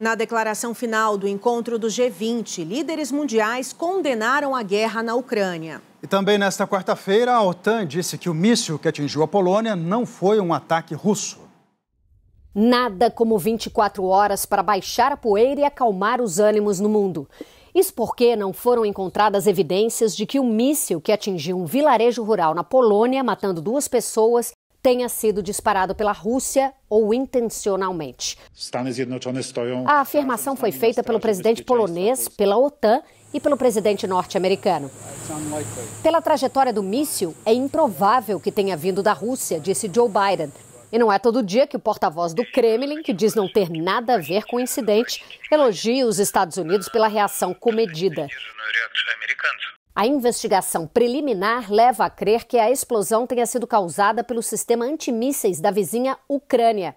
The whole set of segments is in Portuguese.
Na declaração final do encontro do G20, líderes mundiais condenaram a guerra na Ucrânia. E também nesta quarta-feira, a OTAN disse que o míssil que atingiu a Polônia não foi um ataque russo. Nada como 24 horas para baixar a poeira e acalmar os ânimos no mundo. Isso porque não foram encontradas evidências de que o míssil que atingiu um vilarejo rural na Polônia, matando duas pessoas, tenha sido disparado pela Rússia ou intencionalmente. A afirmação foi feita pelo presidente polonês, pela OTAN e pelo presidente norte-americano. Pela trajetória do míssil, é improvável que tenha vindo da Rússia, disse Joe Biden. E não é todo dia que o porta-voz do Kremlin, que diz não ter nada a ver com o incidente, elogia os Estados Unidos pela reação comedida. A investigação preliminar leva a crer que a explosão tenha sido causada pelo sistema antimísseis da vizinha Ucrânia.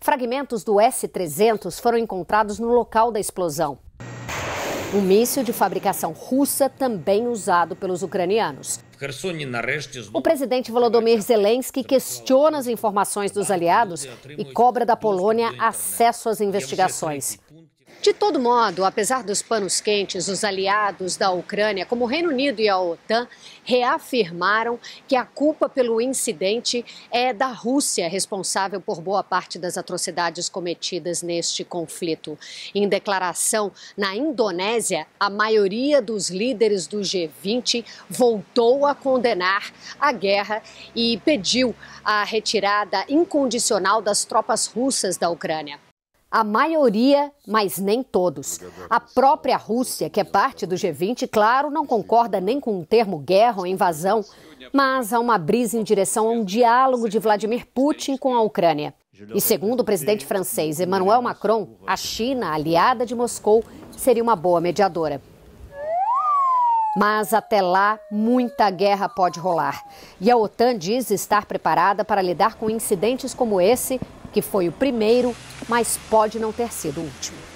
Fragmentos do S-300 foram encontrados no local da explosão. Um míssil de fabricação russa também usado pelos ucranianos. O presidente Volodymyr Zelensky questiona as informações dos aliados e cobra da Polônia acesso às investigações. De todo modo, apesar dos panos quentes, os aliados da Ucrânia, como o Reino Unido e a OTAN, reafirmaram que a culpa pelo incidente é da Rússia, responsável por boa parte das atrocidades cometidas neste conflito. Em declaração na Indonésia, a maioria dos líderes do G20 voltou a condenar a guerra e pediu a retirada incondicional das tropas russas da Ucrânia. A maioria, mas nem todos. A própria Rússia, que é parte do G20, claro, não concorda nem com o termo guerra ou invasão, mas há uma brisa em direção a um diálogo de Vladimir Putin com a Ucrânia. E segundo o presidente francês Emmanuel Macron, a China, aliada de Moscou, seria uma boa mediadora. Mas até lá, muita guerra pode rolar. E a OTAN diz estar preparada para lidar com incidentes como esse, que foi o primeiro, mas pode não ter sido o último.